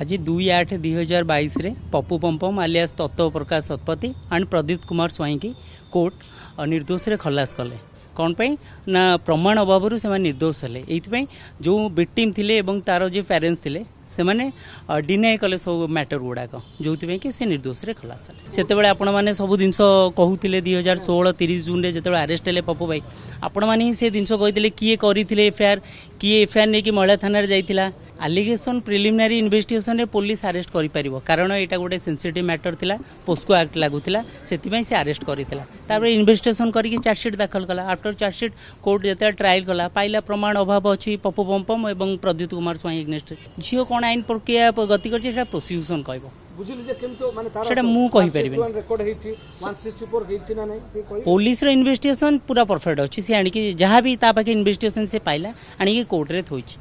आज दुई आठ दुई हजार बैस पपू पंपम आलिया तत्व प्रकाश शतपथी एंड प्रदीप कुमार स्वईं की कोर्ट निर्दोष खलास कले कौनपाई ना प्रमाण अभाव निर्दोष हेल्ले जो बिट टीम थी तार जो प्यारे ସେମାନେ ଡିନାଇ କଲେ ସବୁ ମ୍ୟାଟର ଗୁଡ଼ାକ ଯେଉଁଥିପାଇଁ କି ସେ ନିର୍ଦ୍ଦୋଷରେ ଖଲାସ ହେଲେ ସେତେବେଳେ ଆପଣମାନେ ସବୁ ଜିନିଷ କହୁଥିଲେ ଦୁଇ ହଜାର ଷୋହଳ ତିରିଶ ଜୁନ୍ରେ ଯେତେବେଳେ ଆରେଷ୍ଟ ହେଲେ ପପୁ ଭାଇ ଆପଣମାନେ ହିଁ ସେ ଜିନିଷ କହିଥିଲେ କିଏ କରିଥିଲେ ଏଫଆଇଆର୍ କିଏ ଏଫଆଇଆର୍ ନେଇକି ମହିଳା ଥାନାରେ ଯାଇଥିଲା ଆଲିଗେସନ୍ ପ୍ରିଲିମିନାରୀ ଇନଭେଷ୍ଟିଗେସନ୍ରେ ପୋଲିସ ଆରେଷ୍ଟ କରିପାରିବ କାରଣ ଏଇଟା ଗୋଟେ ସେନ୍ସିଟିଭ୍ ମ୍ୟାଟର ଥିଲା ପୋସ୍କୋ ଆକ୍ଟ ଲାଗୁଥିଲା ସେଥିପାଇଁ ସେ ଆରେଷ୍ଟ କରିଥିଲା ତାପରେ ଇନଭେଷ୍ଟିଗେସନ୍ କରିକି ଚାର୍ଜସିଟ୍ ଦାଖଲ କଲା ଆଫ୍ଟର ଚାର୍ଜସିଟ୍ କୋର୍ଟ ଯେତେବେଳେ ଟ୍ରାଏଲ୍ କଲା ପାଇଲା ପ୍ରମାଣ ଅଭାବ ଅଛି ପପୁ ପମ୍ପମ୍ ଏବଂ ପ୍ରଦ୍ୟୁତ କୁମାର ସ୍ୱାଇଁ ଏଗ୍ନେଷ୍ଟରେ ଝିଅ କ'ଣ কোন আইন প্রক্রিয়া গতি করছে সেটা প্রসিকিউশন কইব বুঝিলি সেটা মু কই পারিবে পুলিশ রে ইনভেস্টিগেশন পুরা পারফেক্ট আছে সে আনিকি যাহা বি তা পাকে ইনভেস্টিগেশন সে পাইলা আনিকি কোর্ট রে থইছি